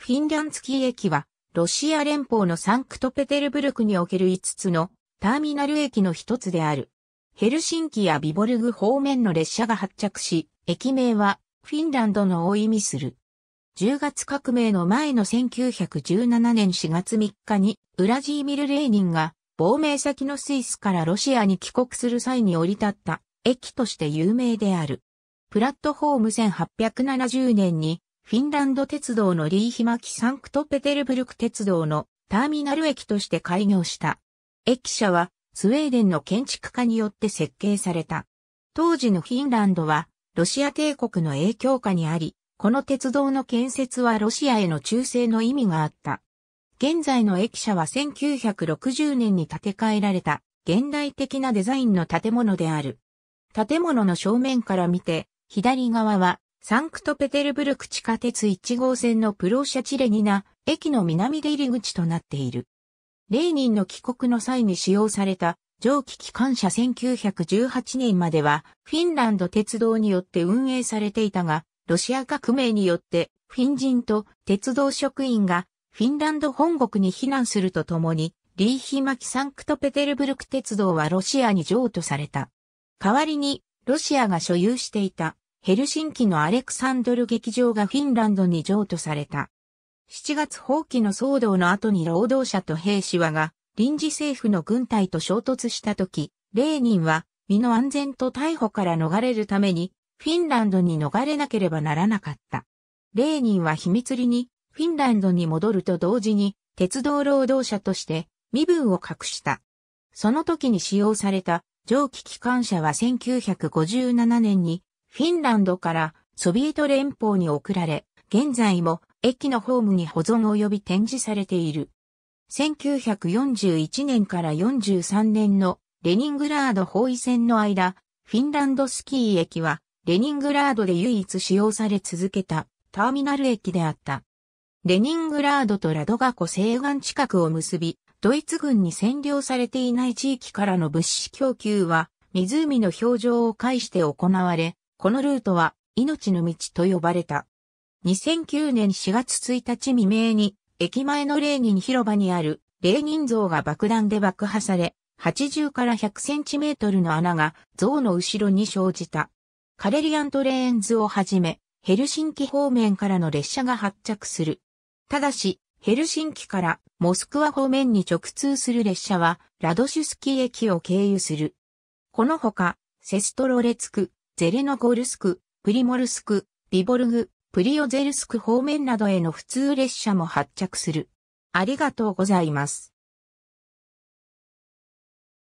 フィンランツキー駅は、ロシア連邦のサンクトペテルブルクにおける5つのターミナル駅の一つである。ヘルシンキやビボルグ方面の列車が発着し、駅名はフィンランドのを意味する。10月革命の前の1917年4月3日に、ウラジーミル・レーニンが、亡命先のスイスからロシアに帰国する際に降り立った駅として有名である。プラットホーム1870年にフィンランド鉄道のリーヒマキサンクトペテルブルク鉄道のターミナル駅として開業した。駅舎はスウェーデンの建築家によって設計された。当時のフィンランドはロシア帝国の影響下にあり、この鉄道の建設はロシアへの忠誠の意味があった。現在の駅舎は1960年に建て替えられた現代的なデザインの建物である。建物の正面から見て、左側はサンクトペテルブルク地下鉄1号線のプローシャチレニナ駅の南出入り口となっている。レーニンの帰国の際に使用された蒸気機関車1918年まではフィンランド鉄道によって運営されていたが、ロシア革命によってフィン人と鉄道職員がフィンランド本国に避難するとともに、リーヒマキサンクトペテルブルク鉄道はロシアに譲渡された。代わりに、ロシアが所有していたヘルシンキのアレクサンドル劇場がフィンランドに譲渡された。7月放棄の騒動の後に労働者と兵士はが、臨時政府の軍隊と衝突した時、レーニンは、身の安全と逮捕から逃れるために、フィンランドに逃れなければならなかった。レーニンは秘密裏に、フィンランドに戻ると同時に、鉄道労働者として、身分を隠した。その時に使用された、蒸気機関車は1957年に、フィンランドからソビエト連邦に送られ、現在も駅のホームに保存及び展示されている。1941年から43年のレニングラード包囲戦の間、フィンランドスキー駅はレニングラードで唯一使用され続けたターミナル駅であった。レニングラードとラドガ湖西岸近くを結び、ドイツ軍に占領されていない地域からの物資供給は、湖の表情を介して行われ、このルートは命の道と呼ばれた。2009年4月1日未明に駅前のレーニン広場にあるレーニン像が爆弾で爆破され、80から100センチメートルの穴が像の後ろに生じた。カレリアントレーンズをはじめ、ヘルシンキ方面からの列車が発着する。ただし、ヘルシンキからモスクワ方面に直通する列車はラドシュスキー駅を経由する。このほか、セストロレツク、ゼレノゴルスク、プリモルスク、ビボルグ、プリオゼルスク方面などへの普通列車も発着する。ありがとうございます。